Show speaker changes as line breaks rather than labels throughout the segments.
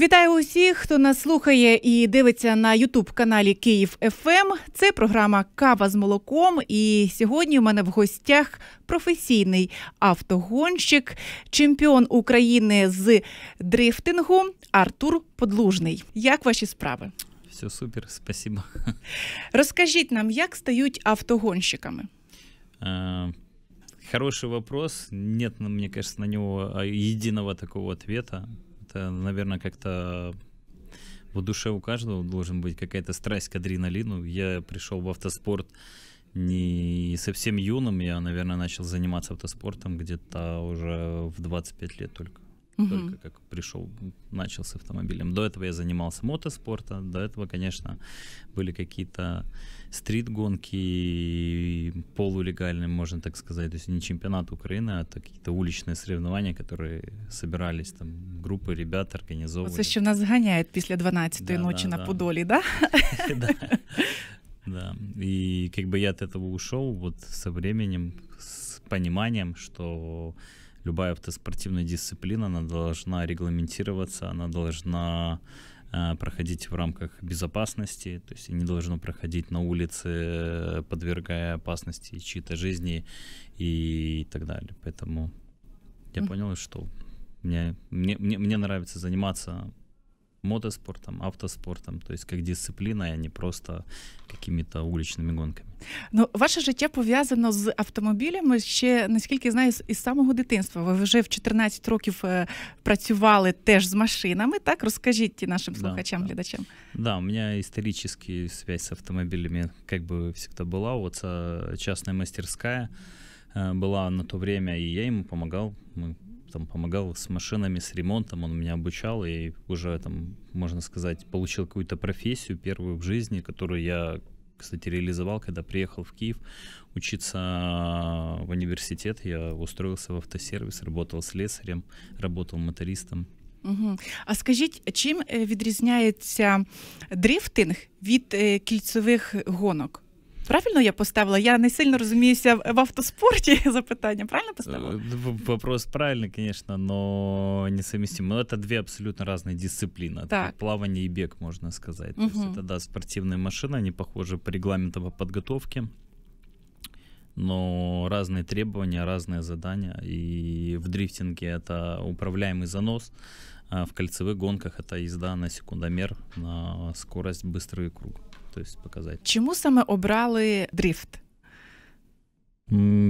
Вітаю усіх, хто нас слухає і дивиться на Ютуб-каналі Київ ФМ. Ем. Це програма Кава з молоком. І сьогодні у мене в гостях професійний автогонщик, чемпіон України з дрифтингу Артур Подлужний. Як ваші справи?
Все супер, спасибо.
Розкажіть нам, як стають автогонщиками?
А... Е, хороший вопрос. Нет, ну, мне кажется, на него единого такого ответа. это, наверное, как-то в душе у каждого должен быть какая-то страсть к адреналину. Я пришел в автоспорт не совсем юным, я, наверное, начал заниматься автоспортом где-то уже в 25 лет только угу. только как пришел, начал с автомобилем. До этого я занимался мотоспортом, до этого, конечно, были какие-то стрит-гонки полулегальные, можно так сказать, то есть не чемпионат Украины, а какие-то уличные соревнования, которые собирались там группы ребят, организовывали. Це, що
нас ганяють после 12-ї да, ночі да, на да. Подолі, да? да?
Да. И как бы я от этого ушел вот со временем, с пониманием, что любая автоспортивная дисциплина, она должна регламентироваться, она должна э, проходить в рамках безопасности, то есть не должно проходить на улице, э, подвергая опасности чьей-то жизни и так далее. Поэтому я mm-hmm. понял, что мне, мне, мне, мне нравится заниматься мотоспортом, автоспортом, то есть как дисципліна, а не просто какими то уличными гонками.
Ну, ваше життя пов'язано з автомобілями ще наскільки знаю, із самого дитинства. Ви вже в 14 років працювали теж з машинами. Так розкажіть нашим слухачам, да, глядачам.
Да. да, у меня историческая связь с автомобилями как бы всегда была. Вот э, частная мастерская э, была на то время, и я ему помогал. Мы там помогал с машинами, с ремонтом, он меня обучал и уже там, можно сказать, получил какую-то профессию первую в жизни, которую я, кстати, реализовал, когда приехал в Киев учиться а, в университет. Я устроился в автосервис, работал слесарем, работал мотористом.
Угу. А скажіть, чим э, відрізняється дрифтинг від э, кільцевих гонок? Правильно я поставила? Я не сильно розуміюся в автоспорте запитання. Правильно
поставила? Э, вопрос правильный, конечно, но не совместимо. это две абсолютно разные дисциплины. Так. Плавание и бег, можно сказать. Угу. То есть это, да, спортивная машина, они похожи по регламентам по подготовке но разные требования, разные задания. И в дрифтинге это управляемый занос, а в кольцевых гонках это езда на секундомер, на скорость, быстрый круг то есть
Чому саме обрали дрифт?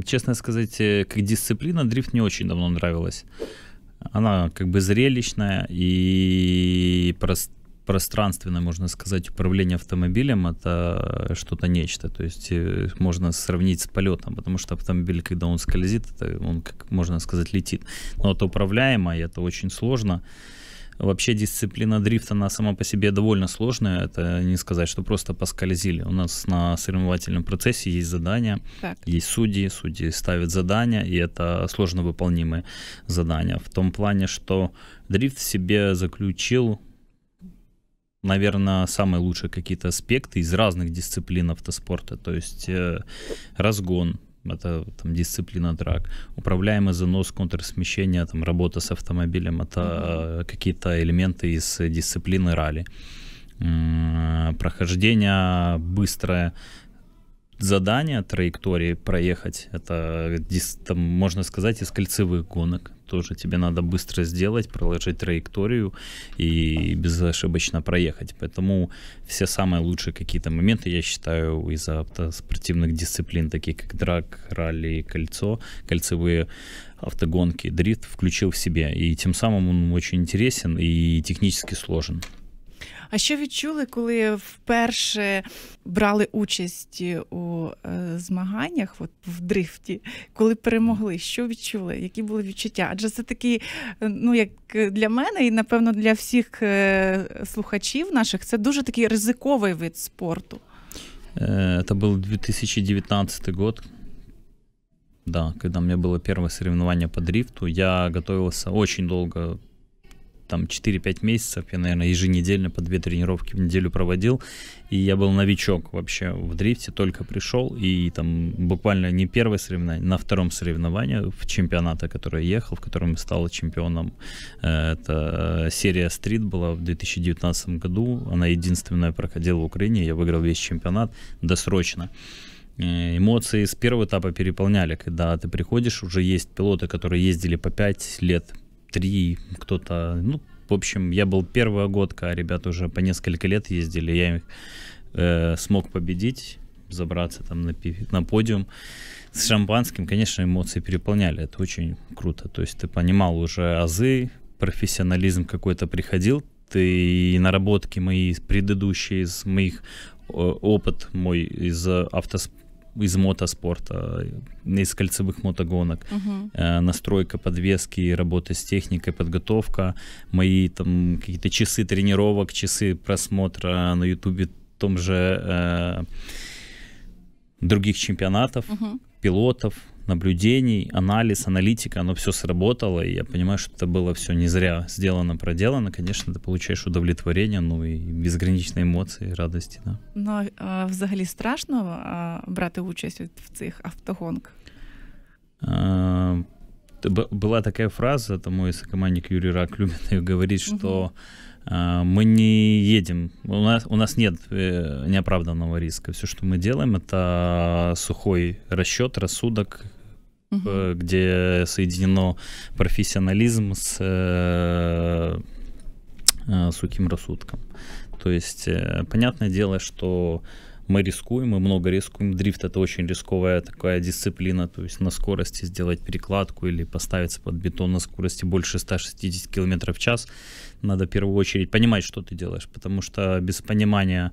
Честно сказать, как э, дисциплина дрифт не очень давно нравилась. Она как бы зрелищная и пространственная, можно сказать, управление автомобилем это что-то нечто. То есть э, можно сравнить с полетом, потому что автомобиль, когда он скользит, это он, как можно сказать, летит. Но это управляемо, и это очень сложно. Вообще дисциплина дрифта, она сама по себе довольно сложная. Это не сказать, что просто поскользили. У нас на соревновательном процессе есть задания, так. есть судьи, судьи ставят задания, и это сложно выполнимые задания. В том плане, что дрифт в себе заключил наверное, самые лучшие какие-то аспекты из разных дисциплин автоспорта. То есть э, разгон, это там, дисциплина драк, управляемый занос, контрсмещение, там, работа с автомобилем, это mm-hmm. какие-то элементы из дисциплины ралли. Прохождение быстрое задание траектории проехать, это там, можно сказать из кольцевых гонок, тоже тебе надо быстро сделать, проложить траекторию и безошибочно проехать. Поэтому все самые лучшие какие-то моменты, я считаю, из автоспортивных дисциплин, такие как драк, ралли, кольцо, кольцевые автогонки, дрифт включил в себе. И тем самым он очень интересен и технически сложен.
А що відчули, коли вперше брали участь у е, змаганнях, от в дрифті, коли перемогли? Що відчули? Які були відчуття? Адже це такий, е, ну як для мене, і напевно для всіх е, слухачів наших, це дуже такий ризиковий вид спорту.
Это был 2019 год, да, когда у меня было первое соревнование по дрифту. Я готовился очень долго, там 4-5 месяцев я, наверное, еженедельно по две тренировки в неделю проводил, и я был новичок вообще в дрифте, только пришел, и там буквально не первое соревнование, на втором соревновании в чемпионата, который я ехал, в котором стал чемпионом, э, это э, серия «Стрит» была в 2019 году, она единственная проходила в Украине, я выиграл весь чемпионат досрочно э, эмоции с первого этапа переполняли, когда ты приходишь, уже есть пилоты, которые ездили по 5 лет, три, кто-то, ну, в общем, я был первая годка, а ребята уже по несколько лет ездили, я их э, смог победить, забраться там на, на подиум. С шампанским, конечно, эмоции переполняли, это очень круто, то есть ты понимал уже азы, профессионализм какой-то приходил, ты наработки мои предыдущие из моих опыт мой из э, автосп из мотоспорта, из кольцевых мотогонок, угу. э, настройка подвески, работа с техникой, подготовка, мои там какие-то часы тренировок, часы просмотра на ютубе том же э, других чемпионатов, угу. пилотов, наблюдений, анализ, аналитика, оно все сработало, и я понимаю, что это было все не зря сделано, проделано. Конечно, ты получаешь удовлетворение, ну и безграничные эмоции, радости, Да.
Ну, а, взагалі страшно а, брати участь в цих автогонках?
А, была такая фраза, это мой сокомандник Юрий Рак любит ее говорить, что угу. э, мы не едем, у нас, у нас нет э, неоправданного риска. Все, что мы делаем, это сухой расчет, рассудок, угу. где соединено профессионализм с э, э, сухим рассудком. То есть, э, понятное дело, что мы рискуем, мы много рискуем. Дрифт это очень рисковая такая дисциплина, то есть на скорости сделать перекладку или поставиться под бетон на скорости больше 160 км в час. Надо в первую очередь понимать, что ты делаешь, потому что без понимания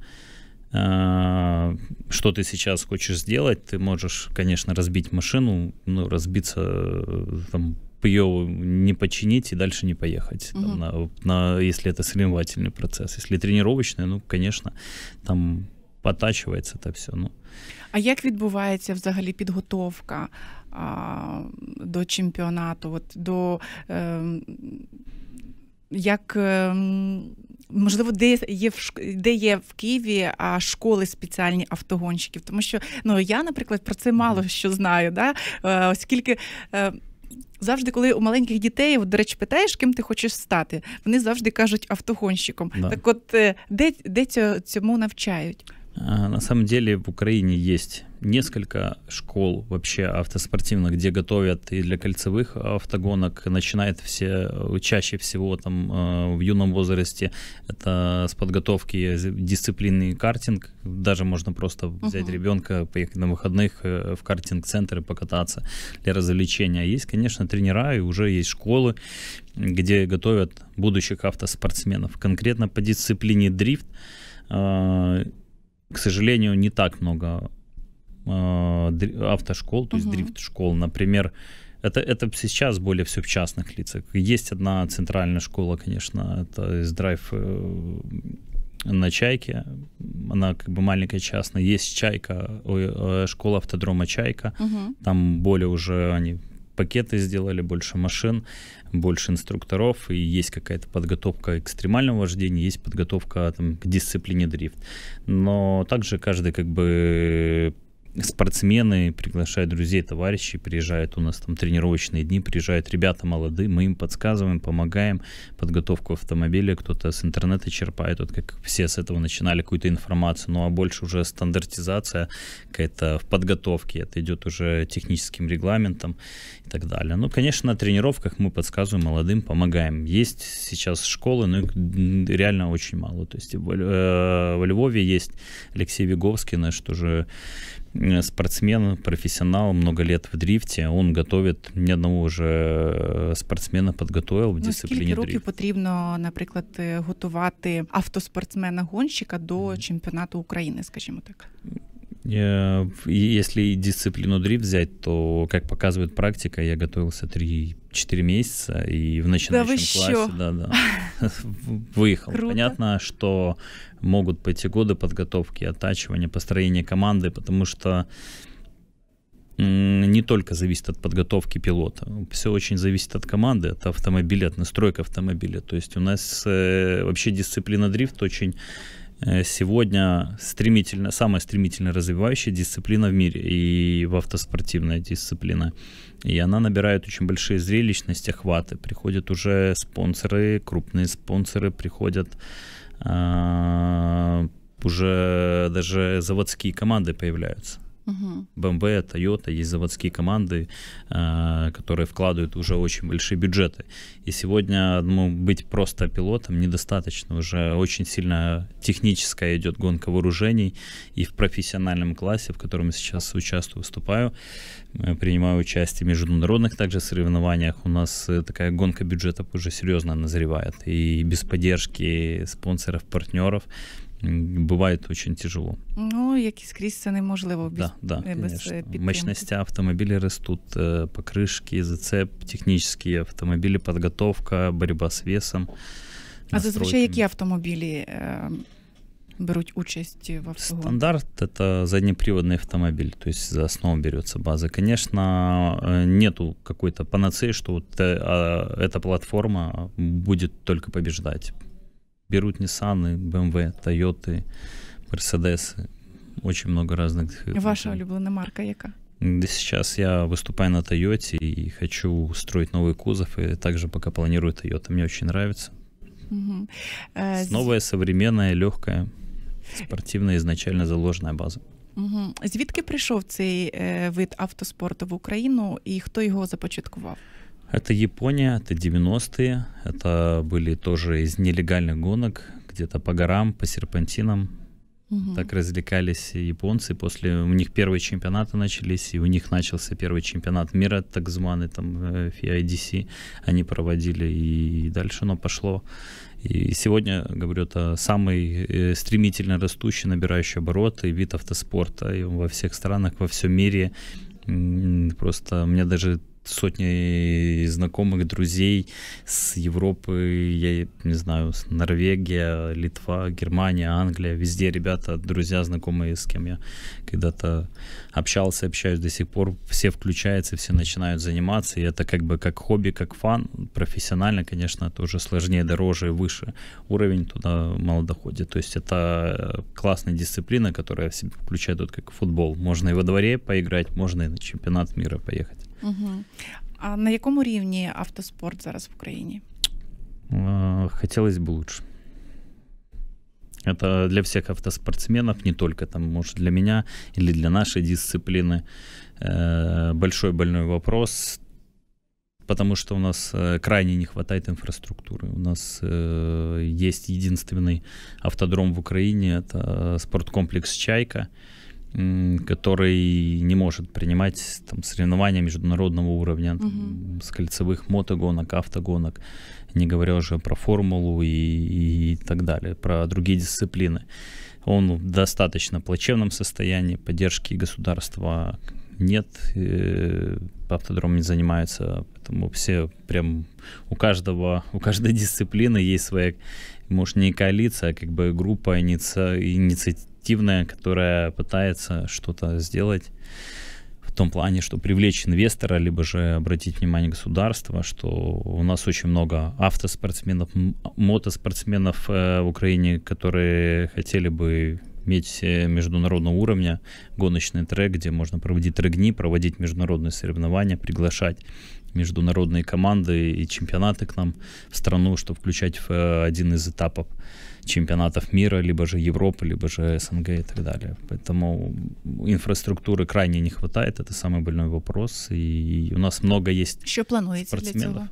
а, что ты сейчас хочешь сделать, ты можешь, конечно, разбить машину, ну, разбиться э, там ее не починить и дальше не поехать, угу. там, на, на, если это соревновательный процесс. Если тренировочный, ну, конечно, там потачивается это все. Ну.
А як відбувається взагалі підготовка а, до чемпіонату? От до е, як ем, можливо, де є в де є в Києві а школи спеціальні автогонщиків, тому що ну я, наприклад, про це мало що знаю, да? Е, оскільки. Е, завжди, коли у маленьких дітей, до речі, питаєш, ким ти хочеш стати, вони завжди кажуть автогонщиком. Да. Так от, е, де де цьому навчають?
На самом деле в Украине есть несколько школ вообще автоспортивных, где готовят и для кольцевых автогонок. Начинает все э, чаще всего там э, в юном возрасте это с подготовки дисциплины картинг. Даже можно просто взять угу. ребенка, поехать на выходных э, в картинг-центр и покататься для развлечения. Есть, конечно, тренера и уже есть школы, где готовят будущих автоспортсменов. Конкретно по дисциплине дрифт к сожалению, не так много Э, автошкол, то есть угу. дрифт-школ. Например, это, это сейчас более все в частных лицах. Есть одна центральная школа, конечно, это из драйв э, на Чайке, она как бы маленькая частная, есть Чайка, э, школа автодрома Чайка, угу. там более уже они пакеты сделали, больше машин, больше инструкторов, и есть какая-то подготовка к экстремальному вождению, есть подготовка там, к дисциплине дрифт. Но также каждый как бы спортсмены приглашают друзей, товарищей, приезжают у нас там тренировочные дни, приезжают ребята молодые, мы им подсказываем, помогаем, подготовку автомобиля, кто-то с интернета черпает, вот как все с этого начинали какую-то информацию, ну а больше уже стандартизация какая-то в подготовке, это идет уже техническим регламентом и так далее. Ну, конечно, на тренировках мы подсказываем молодым, помогаем. Есть сейчас школы, но их реально очень мало, то есть в, э, Львове есть Алексей Виговский, наш тоже Э, спортсмен, профессионал, много лет в дрифте. Он готовит ни одного уже э, спортсмена подготовил в дисципліні. Ну, скільки років
потрібно, наприклад, готувати автоспортсмена-гонщика до чемпіонату України, скажімо так?
Если дисциплину дрифт взять, то, как показывает практика, я готовился 3 4 месяца и в начинающем да классе да, да, выехал. Круто. Понятно, что могут пойти годы подготовки, оттачивания, построения команды, потому что не только зависит от подготовки пилота. Все очень зависит от команды, от автомобиля, от настройки автомобиля. То есть у нас э, вообще дисциплина дрифт очень Э, сегодня стремительно, самая стремительно развивающая дисциплина в мире и в автоспортивная дисциплина. И она набирает очень большие зрелищности, охваты. Приходят уже спонсоры, крупные спонсоры, приходят э, уже даже заводские команды появляются. Угу. BMW, Toyota, есть заводские команды, а, которые вкладывают уже очень большие бюджеты. И сегодня ну, быть просто пилотом недостаточно. Уже очень сильно техническая идет гонка вооружений. И в профессиональном классе, в котором я сейчас участвую, выступаю, э, принимаю участие в международных также соревнованиях, у нас э, такая гонка бюджетов уже серьезно назревает. И без поддержки спонсоров, партнеров буває очень тяжело.
Ну, якісь і скрізь це неможливо без, да, да, без підтримки. Мощності
автомобілі ростуть, э, покришки, зацеп, технічні автомобілі, підготовка, боротьба з весом. А зазвичай які
автомобілі беруть участь в автогоне? Стандарт
— это заднеприводный автомобиль, то есть за основу берется база. Конечно, э, нету какой-то панацеи, что вот э, а, эта платформа будет только побеждать. Берут Nissan, BMW, Toyota, Mercedes. Очень много разных. Э, Ваша
улюблена марка яка?
Сейчас я выступаю на Тойоте и хочу строить новый кузов, и также пока планирую Toyota. Мне очень нравится.
Угу. Новая,
современная, легкая, спортивна изначально заложена база.
Угу. Звідки прийшов цей е, вид автоспорту в Україну і хто його започаткував?
Это Япония, это 90-е, это были тоже из нелегальных гонок, где-то по горам, по серпантинам. Угу. Так развлекались японцы. После у них первые чемпионаты начались, и у них начался первый чемпионат мира так Такзманы, там FIDC. Э, они проводили, и дальше оно пошло. И сегодня, говорю, это самый э, стремительно растущий, набирающий обороты вид автоспорта и во всех странах, во всем мире. Просто мне даже сотни знакомых, друзей с Европы, я не знаю, с Норвегия, Литва, Германия, Англия, везде ребята, друзья, знакомые, с кем я когда-то общался, общаюсь до сих пор, все включаются, все начинают заниматься, и это как бы как хобби, как фан, профессионально, конечно, это уже сложнее, дороже выше уровень туда мало доходит, то есть это э, классная дисциплина, которая в себя включает вот как футбол, можно и во дворе поиграть, можно и на чемпионат мира поехать.
А на якому рівні автоспорт зараз в Україні?
А, хотелось бы лучше. Это для всех автоспортсменов, не только там, может, для меня или для нашей дисциплины. Э, большой больной вопрос, потому что у нас э, крайне не хватает инфраструктуры. У нас э, есть единственный автодром в Украине, это спорткомплекс «Чайка», который не может принимать там, соревнования международного уровня угу. uh с кольцевых мотогонок, автогонок, не говоря уже про формулу и, и так далее, про другие дисциплины. Он в достаточно плачевном состоянии, поддержки государства нет, э, автодром не занимается, поэтому все прям у каждого, у каждой дисциплины есть своя, может, не коалиция, а как бы группа иници, иници, активная, которая пытается что-то сделать в том плане, что привлечь инвестора, либо же обратить внимание государства, что у нас очень много автоспортсменов, мотоспортсменов э, в Украине, которые хотели бы иметь э, международного уровня гоночный трек, где можно проводить трек-дни, проводить международные соревнования, приглашать международные команды и чемпионаты к нам в страну, чтобы включать в э, один из этапов чемпионатов мира, либо же Европы, либо же СНГ и так далее. Поэтому инфраструктуры крайне не хватает, это самый больной вопрос, и у нас много есть Еще плануете спортсменов.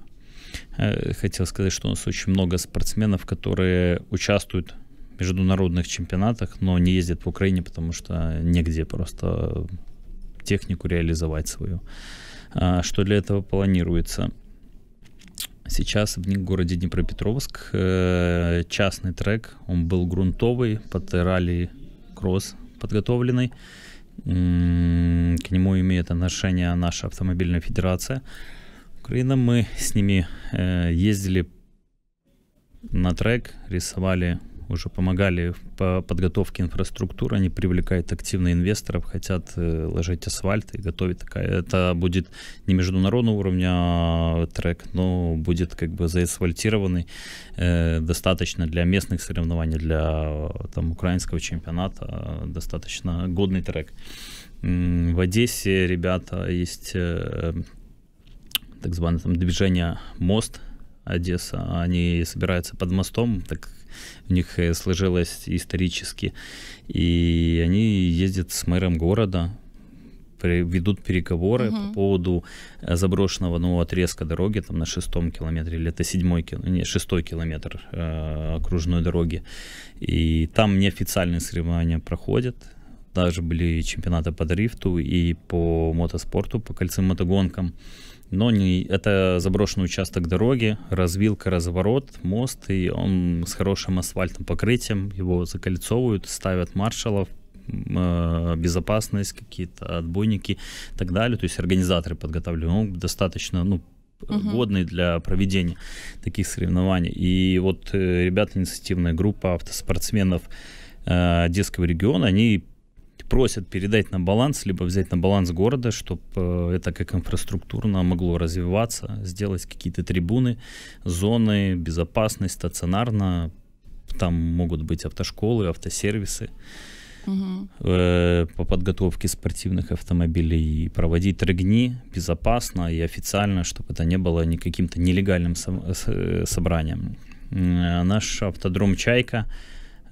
Э, хотел сказать, что у нас очень много спортсменов, которые участвуют в международных чемпионатах, но не ездят в Украине, потому что негде просто технику реализовать свою. А, что для этого планируется? Сейчас в городе Днепропетровск э, частный трек, он был грунтовый, под ралли кросс подготовленный. К нему имеет отношение наша автомобильная федерация. Украина. Мы с ними э, ездили на трек, рисовали уже помогали по подготовке инфраструктуры, они привлекают активно инвесторов, хотят э, ложить асфальт и готовить такая. Это будет не международного уровня а трек, но будет как бы заасфальтированный э, достаточно для местных соревнований, для там украинского чемпионата, достаточно годный трек. В Одессе ребята есть э, так званое там движение «Мост», Одесса, они собираются под мостом, так у них э, сложилось исторически. И они ездят с мэром города, ведут переговоры угу. по поводу э, заброшенного нового ну, отрезка дороги там на шестом километре или это седьмой не шестой километр э, окружной дороги и там неофициальные соревнования проходят даже были чемпионаты по дрифту и по мотоспорту, по кольцам мотогонкам. Но не, это заброшенный участок дороги, развилка, разворот, мост, и он с хорошим асфальтным покрытием, его закольцовывают, ставят маршалов, э, безопасность, какие-то отбойники и так далее. То есть организаторы подготавливают. Он достаточно ну, угу. годный для проведения таких соревнований. И вот э, ребята, инициативная группа автоспортсменов э, детского региона, они просят передать на баланс, либо взять на баланс города, чтобы э, это как инфраструктурно могло развиваться, сделать какие-то трибуны, зоны, безопасность стационарно. Там могут быть автошколы, автосервисы э, по подготовке спортивных автомобилей и проводить рыгни безопасно и официально, чтобы это не было никаким-то нелегальным собранием. Э, наш автодром «Чайка»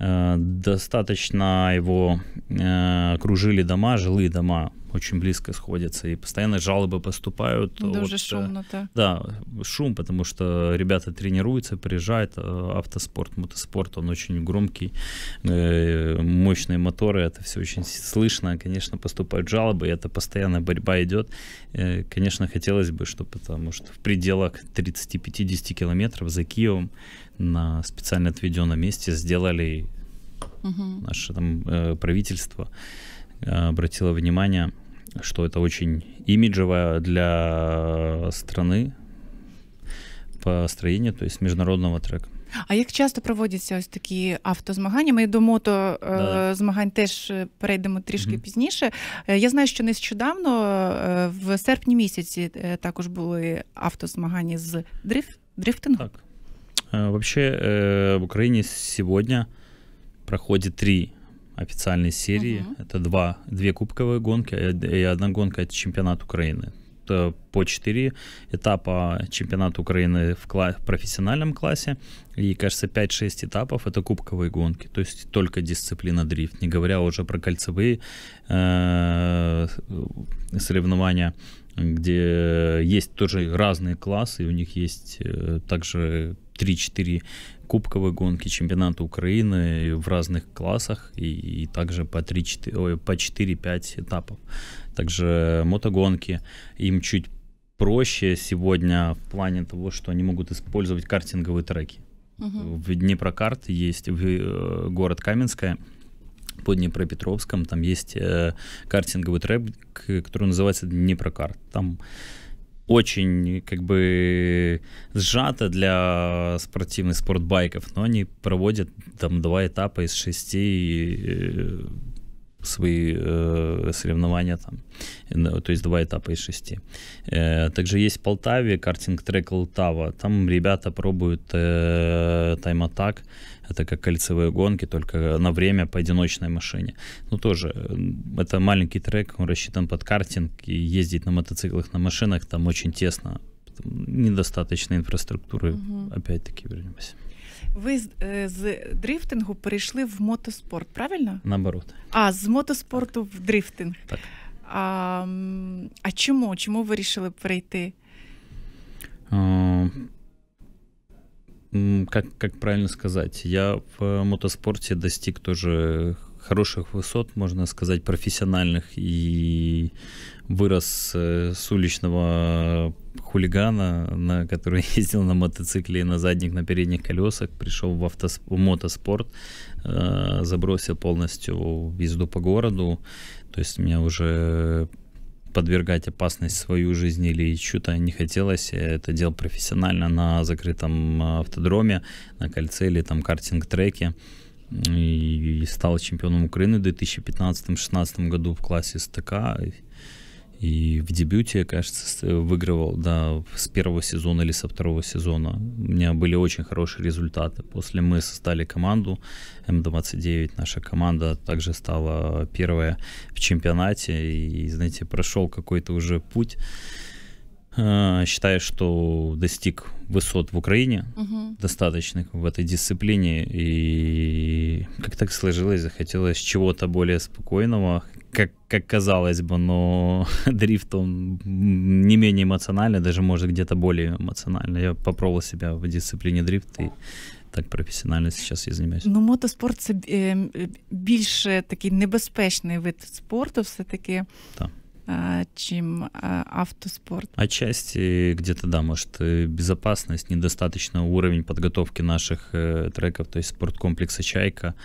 Э, достаточно его э, окружили дома, жилые дома очень близко сходятся, и постоянно жалобы поступают. Дуже от, э, шумно, так. Да, шум, потому что ребята тренируются, приезжают, э, автоспорт, мотоспорт, он очень громкий, э, мощные моторы, это все очень слышно, конечно, поступают жалобы, и это постоянная борьба идет. Конечно, хотелось бы, чтобы, потому что в пределах 30-50 километров за Киевом на специально отведенном месте сделали угу. наше там правительство обратило внимание что это очень имиджево для страны построєння, то есть міжнародного трека.
А як часто проводяться ось такі автозмагання? Ми до мото е, да. змагань теж е, перейдемо трішки mm -hmm. пізніше. Е, я знаю, що нещодавно в серпні місяці також були автозмагання з дрифт, дрифтингу.
Так. взагалі в Україні сьогодні проходять три официальной серии. Угу. Это два, две кубковые гонки и одна гонка это чемпионат Украины. Это по четыре этапа чемпионата Украины в, кла- в профессиональном классе. И, кажется, 5-6 этапов это кубковые гонки. То есть только дисциплина дрифт, не говоря уже про кольцевые э- соревнования где есть тоже разные классы, и у них есть э, также 3-4 кубковые гонки, чемпионата Украины в разных классах и, и также по, 3, 4, ой, по 4-5 этапов. Также мотогонки, им чуть проще сегодня в плане того, что они могут использовать картинговые треки. Угу. В Днепрокарт есть в, э, город Каменская, по Днепропетровском, там есть э, картинговый трек, который называется Днепрокарт. Там очень как бы сжато для спортивных спортбайков, но они проводят там два этапа из шести э, свои э, соревнования там, то есть два этапа из шести. Э, также есть в Полтаве картинг-трек Полтава, там ребята пробуют э, тайм-атак, это как кольцевые гонки, только на время по одиночной машине. Ну тоже, это маленький трек, он рассчитан под картинг, и ездить на мотоциклах, на машинах там очень тесно, недостаточно инфраструктуры, угу. опять-таки вернемся.
Ви з, е, з дрифтингу перейшли в мотоспорт, правильно? Наоборот. А, з мотоспорту так. в дрифтинг. Так. А а чому? Чому вирішили перейти?
А, как, как правильно сказать? Я в мотоспорте достиг тоже хороших высот, можно сказать, профессиональных, и вырос э, с уличного хулигана, на который ездил на мотоцикле на задних, на передних колесах, пришел в, автос... в мотоспорт, э, забросил полностью езду по городу, то есть меня уже подвергать опасность свою жизнь или что-то не хотелось. Я это делал профессионально на закрытом э, автодроме, на кольце или там картинг-треке. И стал чемпионом Украины в 2015-2016 году в классе СТК. И в дебюте, кажется, э, выигрывал, да, с первого сезона или со второго сезона. У меня были очень хорошие результаты. После мы создали команду М29, наша команда также стала первая в чемпионате. И, знаете, прошел какой-то уже путь а, считаю, что достиг высот в Украине, угу. достаточных в этой дисциплине, и как так сложилось, захотелось чего-то более спокойного, как, как казалось бы, но дрифт, он не менее эмоциональный, даже, может, где-то более эмоциональный. Я попробовал себя в дисциплине дрифт и Так професіонально зараз я займаюся.
Ну, мотоспорт це більше такий небезпечний вид спорту, все таки. Так. А, чем а, автоспорт.
Отчасти где-то, да, может, э, безопасность, недостаточно уровень подготовки наших э, треков, то есть спорткомплекса «Чайка»,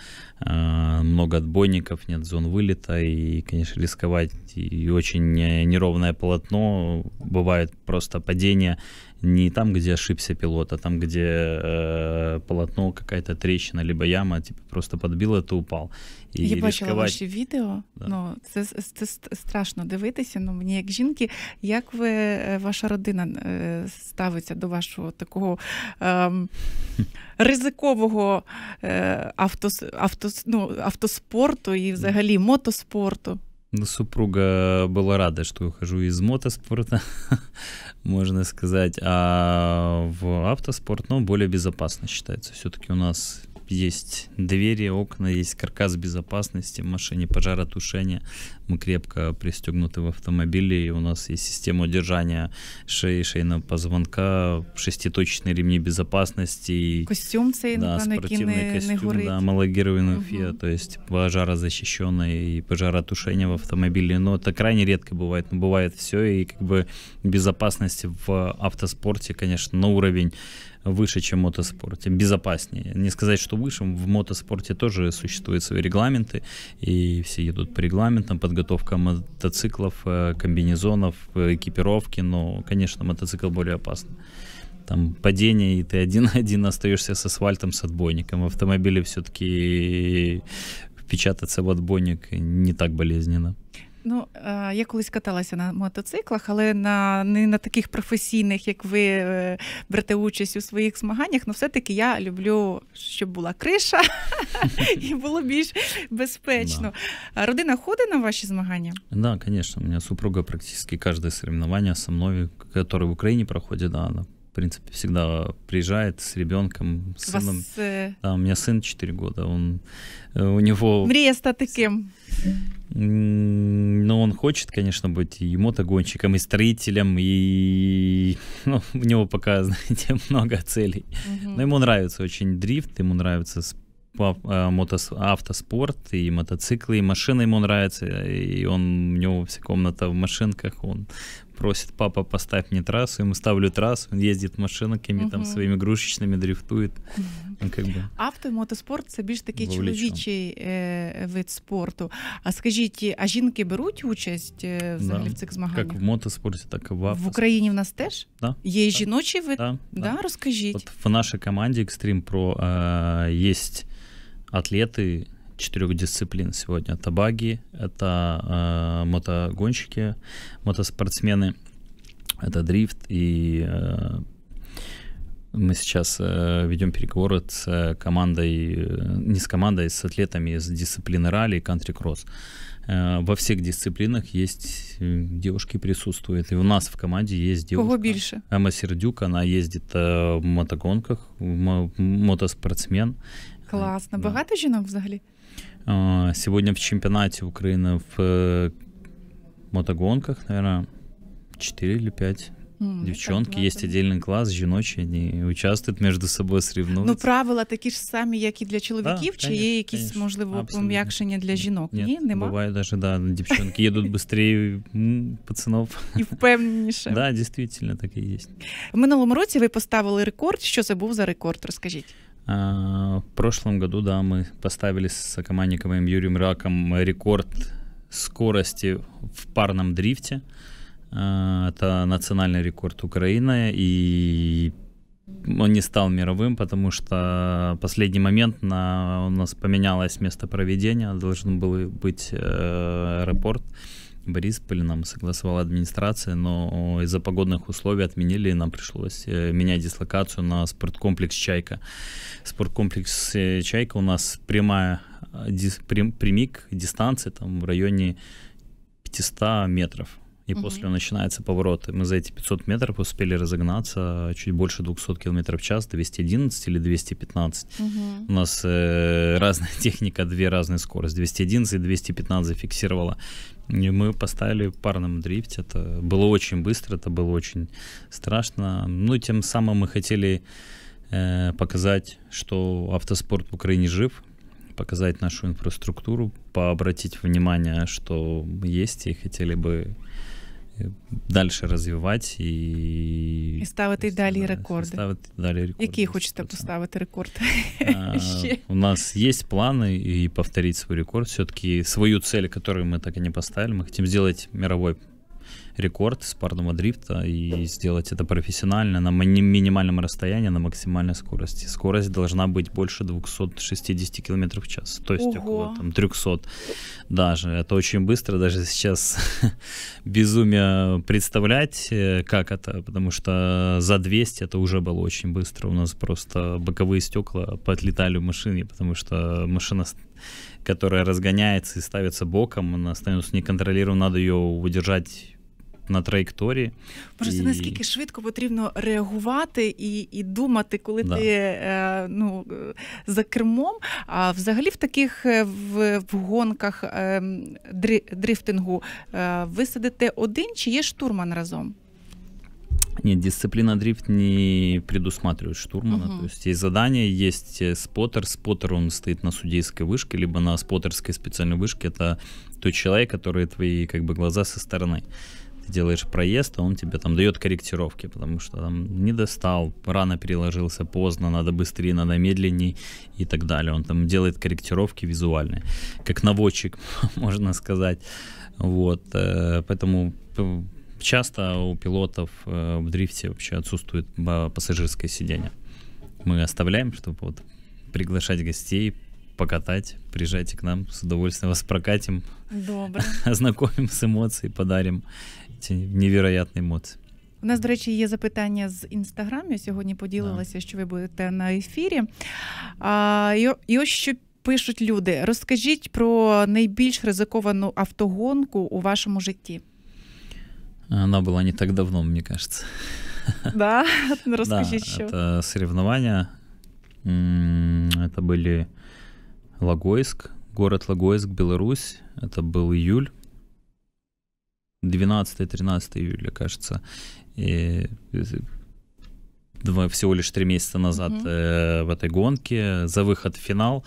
а, много отбойников, нет зон вылета, и, конечно, рисковать, и очень неровное полотно, бывает просто падение, не там, где ошибся пилот, а там, где э, полотно, какая-то трещина, либо яма, типа просто подбило, то упав. І Я бачила рисковать... ваші
відео. Да. Ну це, це страшно дивитися. Ну мені як жінки, як ви е, ваша родина е, ставиться до вашого такого ем, ризикового е, автос, автос, ну, автоспорту і взагалі мотоспорту?
Ну, супруга была рада, что ухожу из мотоспорта, можно сказать, а в автоспорт, ну, более безопасно считается. Все-таки у нас есть двери, окна, есть каркас безопасности в машине, пожаротушения. Мы крепко пристегнуты в автомобиле, и у нас есть система удержания шеи, шейного позвонка, шеститочечные ремни безопасности.
Костюм цей, да, спортивный костюм, не да,
малогированный угу. фия, то есть пожарозащищенный и пожаротушение в автомобиле. Но это крайне редко бывает, но бывает все, и как бы безопасность в автоспорте, конечно, на уровень выше, чем в мотоспорте, безопаснее. Не сказать, что выше, в мотоспорте тоже существуют свои регламенты, и все едут по регламентам, подготовка мотоциклов, э, комбинезонов, э, экипировки, но, конечно, мотоцикл более опасный там падение, и ты один-один остаешься с асфальтом, с отбойником. В автомобиле все-таки впечататься в отбойник не так болезненно.
Ну, е, я колись каталася на мотоциклах, але на не на таких професійних, як ви е, берете участь у своїх змаганнях. Ну, все-таки я люблю, щоб була криша і було більш безпечно. Родина ходить на ваші змагання?
Да, звісно, У меня супруга практично каждое соревнование со мною которое в Україні проходит, да, принципе, всегда приезжает с ребенком, с сыном. Вас, э... да, у меня сын 4 года, он, э, у него... Мрія
таким.
Но он хочет, конечно, быть и мотогонщиком, и строителем, и ну, у него пока, знаете, много целей. Угу. Но ему нравится очень дрифт, ему нравится а, а, мотос, автоспорт и мотоциклы, и машины ему нравятся, и он, у него вся комната в машинках, он просит, папа, поставь мне трассу, ему ставлю трассу, он ездит машинками угу. там своими игрушечными, дрифтует. Как бы
Авто и мотоспорт це більш такий чоловічий е, э, вид спорту. А скажите а жінки берут участие е, взагалі да. в цих в
мотоспорте так и в авто. В
Украине в нас теж? Да. есть да. жіночий Да. Да. да. Розкажіть. От
в нашей команде Extreme Pro е, є атлети, четырех дисциплин сегодня. Это баги, это э, мотогонщики, мотоспортсмены, это дрифт. И э, мы сейчас э, ведем переговоры с э, командой, э, не с командой, а с атлетами из дисциплины ралли и кантри-кросс. Э, во всех дисциплинах есть э, девушки присутствуют. И у нас в команде есть девушка. Кого більше? Эмма Сердюк, она ездит э, в мотогонках, мотоспортсмен.
Класно. Э, да. Багато жінок взагалі?
Сегодня в чемпионате Украины в э, мотогонках, наверное, 4 или 5 Mm, ну, Дівчонки, є віддільний клас, жіночі вони участвують між собою соревнуються. Ну,
правила такі ж самі, як і для чоловіків, да, чи конечно, є якісь, конечно, можливо, абсолютно. пом'якшення для жінок? Нет, Ні, нема?
Буває навіть, да, дівчонки їдуть швидше пацанов. І
впевненіше.
Да, дійсно, так і є.
В минулому році ви поставили рекорд. Що це був за рекорд? Розкажіть.
А, в прошлом году, да, мы поставили с сокомандником моим Юрием Раком рекорд скорости в парном дрифте. А, это национальный рекорд Украины, и он не стал мировым, потому что последний момент на, у нас поменялось место проведения, должен был быть э, аэропорт. Борисполь нам согласовала администрация, но из-за погодных условий отменили, и нам пришлось э, менять дислокацию на спорткомплекс «Чайка». Спорткомплекс э, «Чайка» у нас прямая, э, прямик дистанции там в районе 500 метров и угу. после начинается поворот. мы за эти 500 метров успели разогнаться а чуть больше 200 км в час, 211 или 215. Угу. У нас э, разная техника, две разные скорости, 211 и 215 фиксировала. И мы поставили в парном дрифте, это было очень быстро, это было очень страшно. Ну, тем самым мы хотели э, показать, что автоспорт в Украине жив, показать нашу инфраструктуру, пообратить внимание, что есть, и хотели бы дальше розвивати і, і
ставити і далі рекорди. Ставити
далі рекорди. Які
хочете поставити рекорд? А,
у нас є плани і повторити свій рекорд. Все-таки свою цель, яку ми так і не поставили, ми хочемо зробити мировой рекорд с парного дрифта и сделать это профессионально на минимальном расстоянии, на максимальной скорости. Скорость должна быть больше 260 км в час, то есть Ого. около там, 300 даже. Это очень быстро, даже сейчас безумие представлять, э, как это, потому что за 200 это уже было очень быстро. У нас просто боковые стекла подлетали в машине, потому что машина которая разгоняется и ставится боком, она становится неконтролируемой, надо ее удержать на траєкторії. Просто і... наскільки
швидко потрібно реагувати і і думати, коли да. ти е, ну, е, за кермом. А взагалі в таких е, в, в гонках е, дрифтингу е, ви один чи є штурман разом?
Ні, дисципліна дріфт не предусматривает штурмана. Угу. Uh-huh. То тобто есть есть задание, есть споттер. Споттер, он стоит на судейской вышке, либо на споттерской специальной вышке. Это тот человек, который твои как бы глаза со стороны. ты делаешь проезд, а он тебе там дает корректировки, потому что там не достал, рано переложился, поздно, надо быстрее, надо медленней и так далее. Он там делает корректировки визуальные, как наводчик, можно сказать. Вот, э, поэтому часто у пилотов э, в дрифте вообще отсутствует а, пассажирское сиденье. Мы оставляем, чтобы вот приглашать гостей, покатать, приезжайте к нам, с удовольствием вас прокатим, Добро. ознакомим с эмоциями, подарим ці невероятні емоції.
У нас, до речі, є запитання з інстаграму. Сьогодні поділилася, що ви будете на ефірі. А, І ось що пишуть люди: розкажіть про найбільш ризиковану автогонку у вашому житті.
Она была не так давно, мне кажется.
Да, ну, расскажи да, еще.
Это соревнования. Это были Логойск, город Логойск, Беларусь. Это был июль. 12-13 июля, кажется. И э, всего лишь три месяца назад mm-hmm. э, в этой гонке за выход в финал.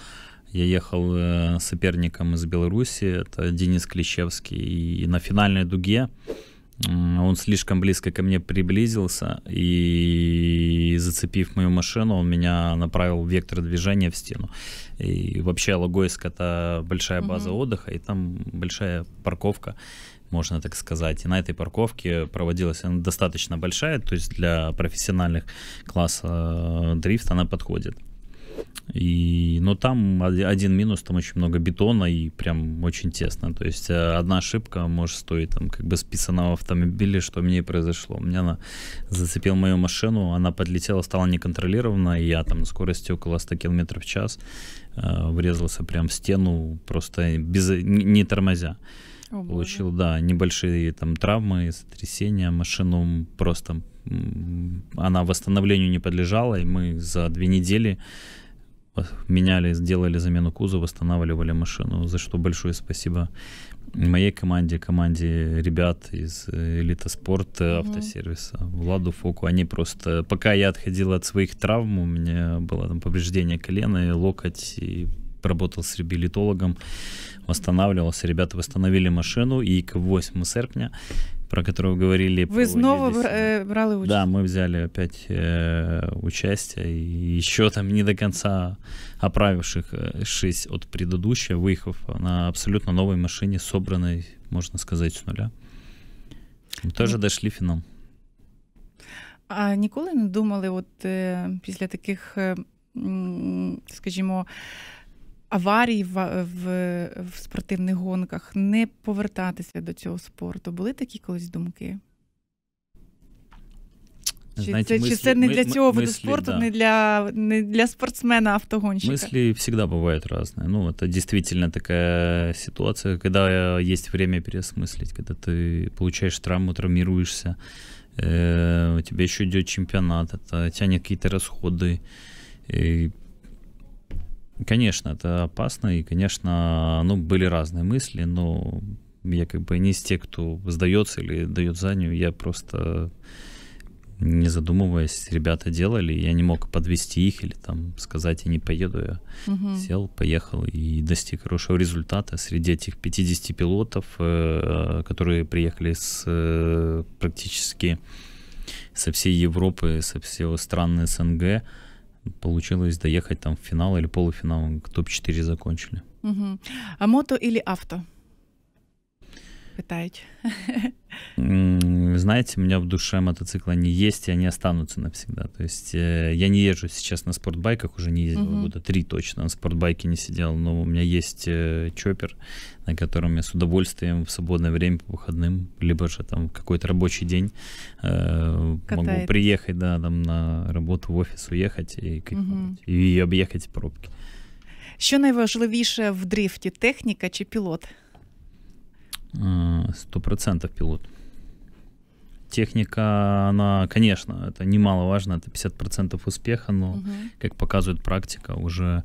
Я ехал э, соперником из Беларуси, это Денис Клещевский. И на финальной дуге э, он слишком близко ко мне приблизился, и, и зацепив мою машину, он меня направил в вектор движения в стену. И вообще Логойск — это большая база mm-hmm. отдыха, и там большая парковка можно так сказать. И на этой парковке проводилась она достаточно большая, то есть для профессиональных класса э, дрифт она подходит. И, но ну, там один минус, там очень много бетона и прям очень тесно. То есть э, одна ошибка может стоить там как бы списанного автомобиля, что мне и произошло. У меня она зацепила мою машину, она подлетела, стала неконтролированно, и я там на скорости около 100 км в час э, врезался прям в стену, просто без, не, не тормозя. О, получил, да, небольшие там травмы, сотрясения, машину просто она восстановлению не подлежала, и мы за две недели э, меняли, сделали замену кузова, восстанавливали машину, за что большое спасибо моей команде, команде ребят из э, Элита Спорт mm-hmm. автосервиса, Владу Фоку, они просто, пока я отходил от своих травм, у меня было там повреждение колена и локоть, и работал с реабилитологом, восстанавливался. Ребята восстановили машину, и к 8 серпня про которую говорили. Вы снова здесь... Э, брали участие? Да, мы взяли опять э, участие, и еще там не до конца оправившись э, от предыдущего, выехав на абсолютно новой машине, собранной, можно сказать, с нуля. Мы теж дошли финал. А
ніколи не думали, от э, е, після таких, е, скажімо, аварій в, в, в спортивних гонках, не повертатися до цього спорту. Були такі колись думки?
Чи, Знаете, це, мысли, чи це не для цього виду спорту, да. не для
не для спортсмена-автогонщика? Мислі
завжди бувають різні. Ну, это действительно така ситуація, коли є время переосмислити, коли ти отримуєш травму, травмируешься, э, у тебе ще йде чемпіонат, это тянет какие-то расходы. Конечно, это опасно, и, конечно, ну, были разные мысли, но я как бы не из тех, кто сдается или дает заднюю, я просто не задумываясь, ребята делали, я не мог подвести их или там сказать, я не поеду, я угу. сел, поехал и достиг хорошего результата. Среди этих 50 пилотов, э, которые приехали с э, практически со всей Европы, со всего стран СНГ, получилось доехать там в финал или полуфинал, топ-4 закончили.
Угу. А мото или авто? Питають.
Знаете, у меня в душе мотоцикла не есть, и они останутся навсегда. То есть э, я не езжу сейчас на спортбайках, уже не ездил угу. года три точно, на спортбайке не сидел, но у меня есть э, чоппер, на котором я с удовольствием в свободное время по выходным, либо же там какой-то рабочий день э, могу приехать, да, там на работу в офис уехать и угу. и объехать пробки.
Що найважливіше в дрифті, техніка чи пілот?
Сто процентов пилот. Техника, она, конечно, это немаловажно, это 50% успеха, но, угу. как показывает практика, уже...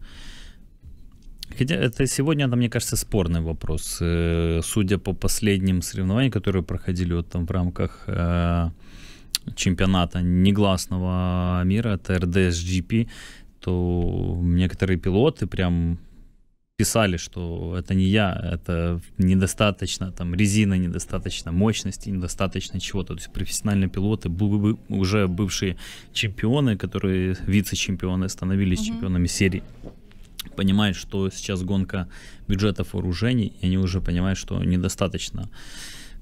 Хотя это сегодня, это, мне кажется, спорный вопрос. Э, судя по последним соревнованиям, которые проходили вот там в рамках э, чемпионата негласного мира, это РДС GP, то некоторые пилоты прям писали, что это не я, это недостаточно там резина, недостаточно мощности, недостаточно чего-то. То есть профессиональные пилоты, уже бывшие чемпионы, которые вице-чемпионы становились mm-hmm. чемпионами серии, понимают, что сейчас гонка бюджетов вооружений, и они уже понимают, что недостаточно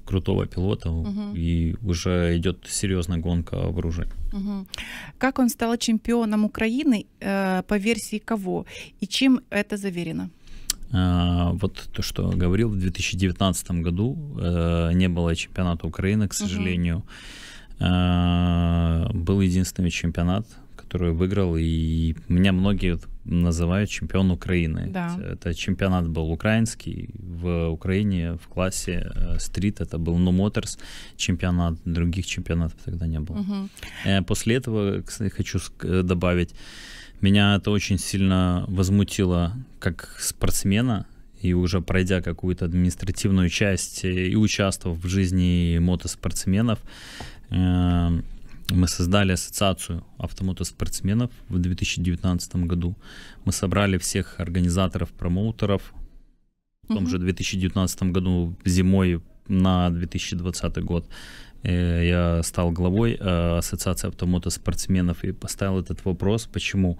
крутого пилота, угу. и уже идет серьезная гонка вооружений.
Угу. Как он стал чемпионом Украины, э, по версии кого, и чем это заверено?
А, вот то, что говорил, в 2019 году э, не было чемпионата Украины, к сожалению. Угу. Был единственный чемпионат, который выиграл, и меня многие называют чемпион Украины. Да. Это чемпионат был украинский, в Украине в классе э, стрит, это был No Motors чемпионат, других чемпионатов тогда не было. Угу. После этого, кстати, хочу добавить, меня это очень сильно возмутило как спортсмена и уже пройдя какую-то административную часть и участвовав в жизни мотоспортсменов, э, мы создали ассоциацию автомотоспортсменов в 2019 году. Мы собрали всех организаторов, промоутеров. В том же 2019 году зимой на 2020 год э, я стал главой э, ассоциации автомотоспортсменов и поставил этот вопрос, почему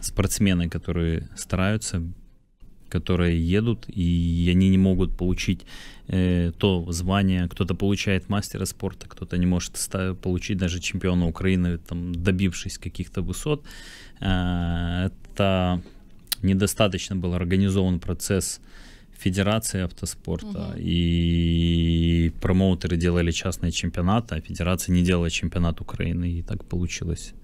спортсмены, которые стараются, которые едут, и они не могут получить э, то звание. Кто-то получает мастера спорта, кто-то не может ставить, получить даже чемпиона Украины, там, добившись каких-то высот. Э, это недостаточно был организован процесс Федерации автоспорта, угу. и промоутеры делали частные чемпионаты, а Федерация не делала чемпионат Украины, и так получилось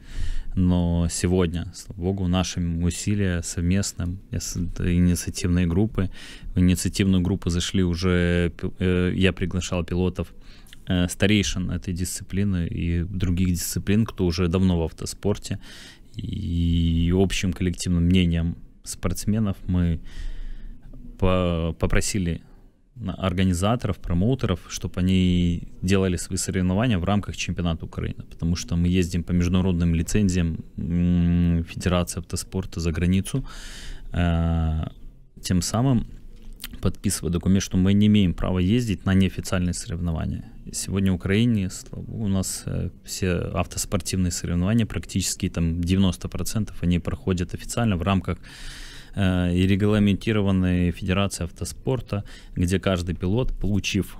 но сегодня, слава богу, нашим усилия совместным инициативной группы. В инициативную группу зашли уже, э, я приглашал пилотов э, старейшин этой дисциплины и других дисциплин, кто уже давно в автоспорте. И общим коллективным мнением спортсменов мы попросили организаторов, промоутеров, чтобы они делали свои соревнования в рамках чемпионата Украины, потому что мы ездим по международным лицензиям Федерации автоспорта за границу, э, тем самым подписывая документ, что мы не имеем права ездить на неофициальные соревнования. Сегодня в Украине у нас э, все автоспортивные соревнования, практически там 90% они проходят официально в рамках Э, и регламентированная Федерация автоспорта, где каждый пилот, получив,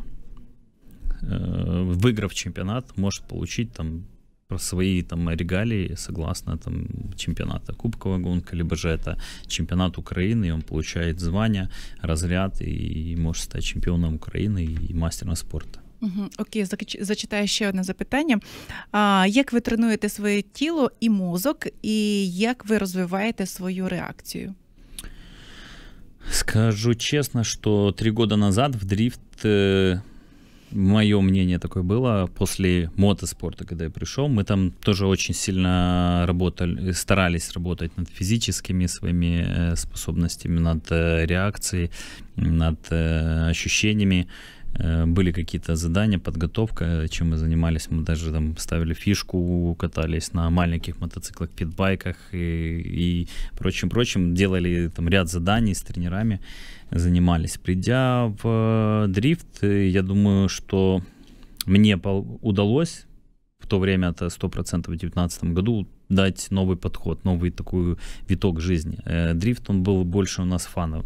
э, выиграв чемпионат, может получить там про свои там регалии согласно там чемпионата кубковая гонка, либо же это чемпионат Украины, и он получает звание, разряд и может стать чемпионом Украины и мастером спорта.
Угу. Окей, зачитаю ще одне запитання. А, Як ви тренуєте своє тіло і мозок, і як ви розвиваєте свою реакцію?
Скажу честно, что три года назад в дрифт, э, мое мнение такое было, после мотоспорта, когда я пришел, мы там тоже очень сильно работали, старались работать над физическими своими э, способностями, над э, реакцией, над э, ощущениями. Э, были какие-то задания, подготовка, чем мы занимались. Мы даже там ставили фишку, катались на маленьких мотоциклах, питбайках и, и прочим-прочим. Делали там ряд заданий с тренерами, занимались. Придя в дрифт, я думаю, что мне удалось в то время, это 100% в 2019 году, дать новый подход, новый такой виток жизни. Э, дрифт, он был больше у нас фановым.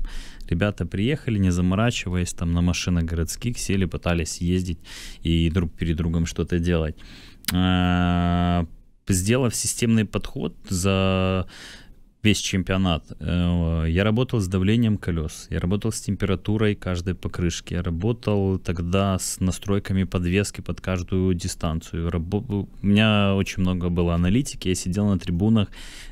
Ребята приехали, не заморачиваясь, там на машинах городских сели, пытались ездить и друг перед другом что-то делать. Э, сделав системный подход за весь чемпионат. Э, я работал с давлением колес, я работал с температурой каждой покрышки, я работал тогда с настройками подвески под каждую дистанцию. У меня очень много было аналитики, я сидел на трибунах,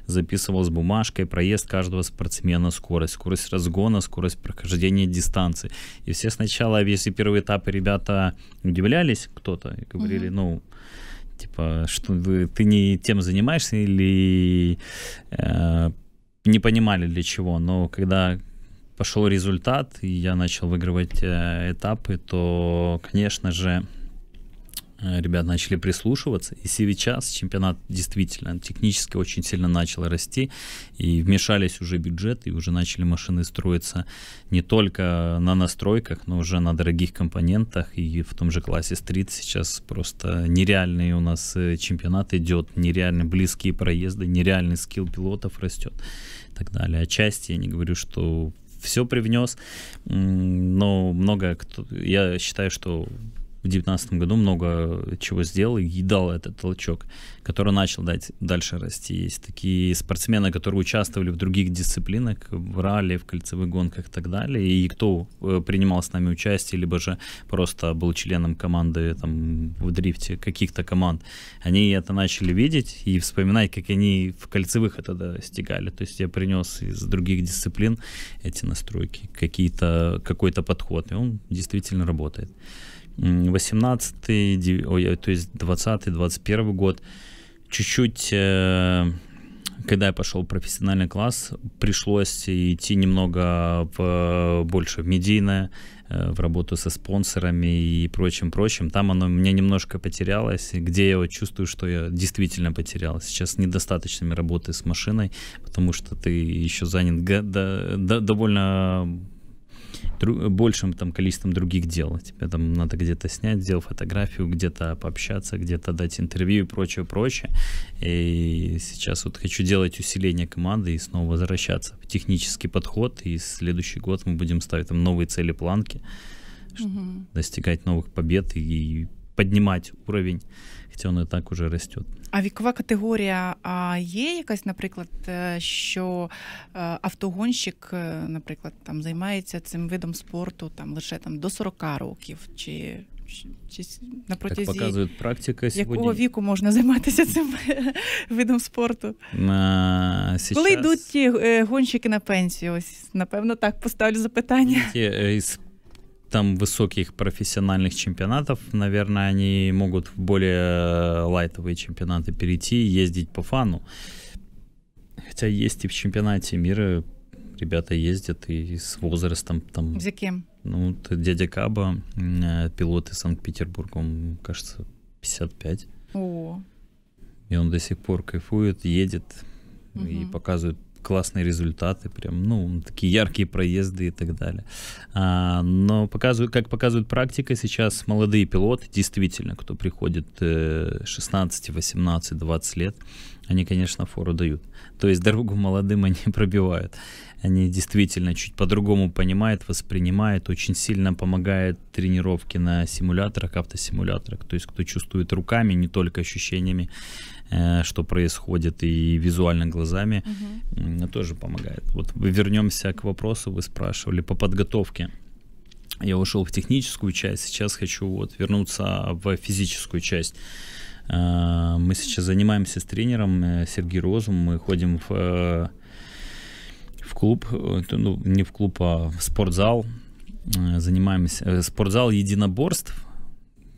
записывал с бумажкой проезд каждого спортсмена, скорость, скорость разгона, скорость прохождения дистанции. И все сначала, если первые этапы ребята удивлялись кто-то говорили, mm ну типа, что ты не тем занимаешься или э, не понимали для чего, но когда пошел результат, и я начал выигрывать э, этапы, то, конечно же, Э, ребят начали прислушиваться, и сейчас чемпионат действительно технически очень сильно начал расти, и вмешались уже бюджеты, и уже начали машины строиться не только на настройках, но уже на дорогих компонентах, и в том же классе стрит сейчас просто нереальный у нас э, чемпионат идет, нереально близкие проезды, нереальный скилл пилотов растет и так далее. Отчасти я не говорю, что все привнес, но много кто, я считаю, что в 2019 году много чего сделал и дал этот толчок, который начал дать дальше расти. Есть такие спортсмены, которые участвовали в других дисциплинах, в ралли, в кольцевых гонках и так далее, и кто э, принимал с нами участие, либо же просто был членом команды там, в дрифте каких-то команд, они это начали видеть и вспоминать, как они в кольцевых это достигали. То есть я принес из других дисциплин эти настройки, какие-то, какой-то подход, и он действительно работает. 18 э, то есть 20-21 год, чуть-чуть, э, когда я пошел в профессиональный класс, пришлось идти немного в, больше в медийное, э, в работу со спонсорами и прочим-прочим. Там оно мне немножко потерялось, где я вот чувствую, что я действительно потерял. Сейчас недостаточными работы с машиной, потому что ты еще занят до, до, довольно дру- большим там количеством других дел. Тебе там надо где-то снять, сделать фотографию, где-то пообщаться, где-то дать интервью и прочее, прочее. И сейчас вот хочу делать усиление команды и снова возвращаться в технический подход. И следующий год мы будем ставить там новые цели, планки, угу. достигать новых побед и, и поднимать уровень, хотя он і так уже росте.
А вікова категорія, а є якась, наприклад, е, що е, автогонщик, е, наприклад, там займається цим видом спорту там лише там до 40 років, чи чи показує
практика сьогодні. якого
віку можна займатися цим видом спорту?
На, сейчас... Коли йдуть
ті гонщики на пенсію? Ось напевно так поставлю запитання.
Из там высоких профессиональных чемпионатов, наверное, они могут в более э, лайтовые чемпионаты перейти и ездить по фану. Хотя есть и в чемпионате мира ребята ездят и с возрастом там. За кем? Ну, дядя Каба, э, пилот из Санкт-Петербурга, он, кажется, 55. О. И он до сих пор кайфует, едет угу. и показывает классные результаты, прям, ну, такие яркие проезды и так далее. А, но показывают, как показывает практика, сейчас молодые пилоты, действительно, кто приходит 16, 18, 20 лет, они, конечно, фору дают. То есть дорогу молодым они пробивают. Они действительно чуть по-другому понимают, воспринимают, очень сильно помогает тренировки на симуляторах, автосимуляторах. То есть кто чувствует руками, не только ощущениями, Э, что происходит, и визуально глазами угу. тоже помогает. Вот вернемся к вопросу, вы спрашивали по подготовке. Я ушел в техническую часть, сейчас хочу вот вернуться в физическую часть. Э, мы сейчас занимаемся с тренером э, Сергей Розум, мы ходим в, в клуб, ну, не в клуб, а в спортзал, занимаемся, спортзал единоборств,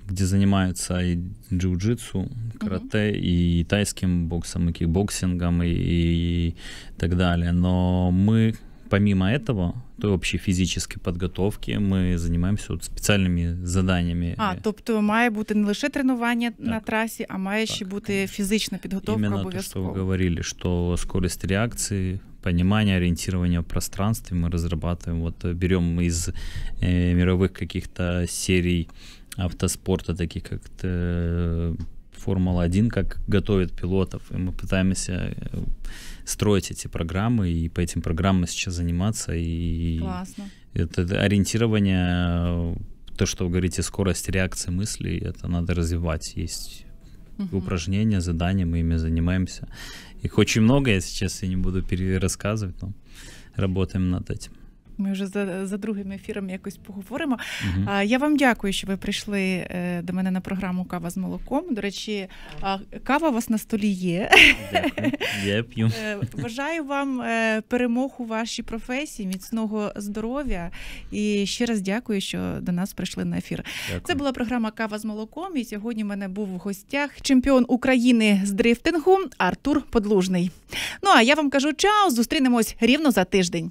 где занимаются и джиу-джитсу, карате, mm-hmm. и тайским боксом, и кикбоксингом, и, и так далее. Но мы, помимо этого, той общей фізичної підготовки ми займаємося от спеціальними заданнями. А
тобто має бути не лише тренування так. на трасі, а має так. ще бути фізична підготовка Іменно обов'язково. Те, що
ви говорили, що скорость реакції, понимание, ориентирование в пространстве мы разрабатываем. Вот э, берем из э, мировых каких-то серий автоспорта, такие, как э, Формула-1, как готовят пилотов. И мы пытаемся э, строить эти программы, и по этим программам сейчас заниматься. И Классно. Это, ориентирование, э, то, что вы говорите, скорость реакции мыслей, это надо развивать. Есть угу. упражнения, задания, мы ими занимаемся. Их очень много, я сейчас я не буду перерассказывать, но работаем над этим.
Ми вже за за другим ефіром якось поговоримо. Угу. А, Я вам дякую, що ви прийшли е, до мене на програму Кава з молоком. До речі, кава у вас на столі є. Дякую.
Я п'ю. Е,
бажаю вам е, перемог у вашій професії, міцного здоров'я і ще раз дякую, що до нас прийшли на ефір. Дякую. Це була програма Кава з молоком. І сьогодні в мене був в гостях чемпіон України з дрифтингу Артур Подлужний. Ну а я вам кажу, чао, зустрінемось рівно за тиждень.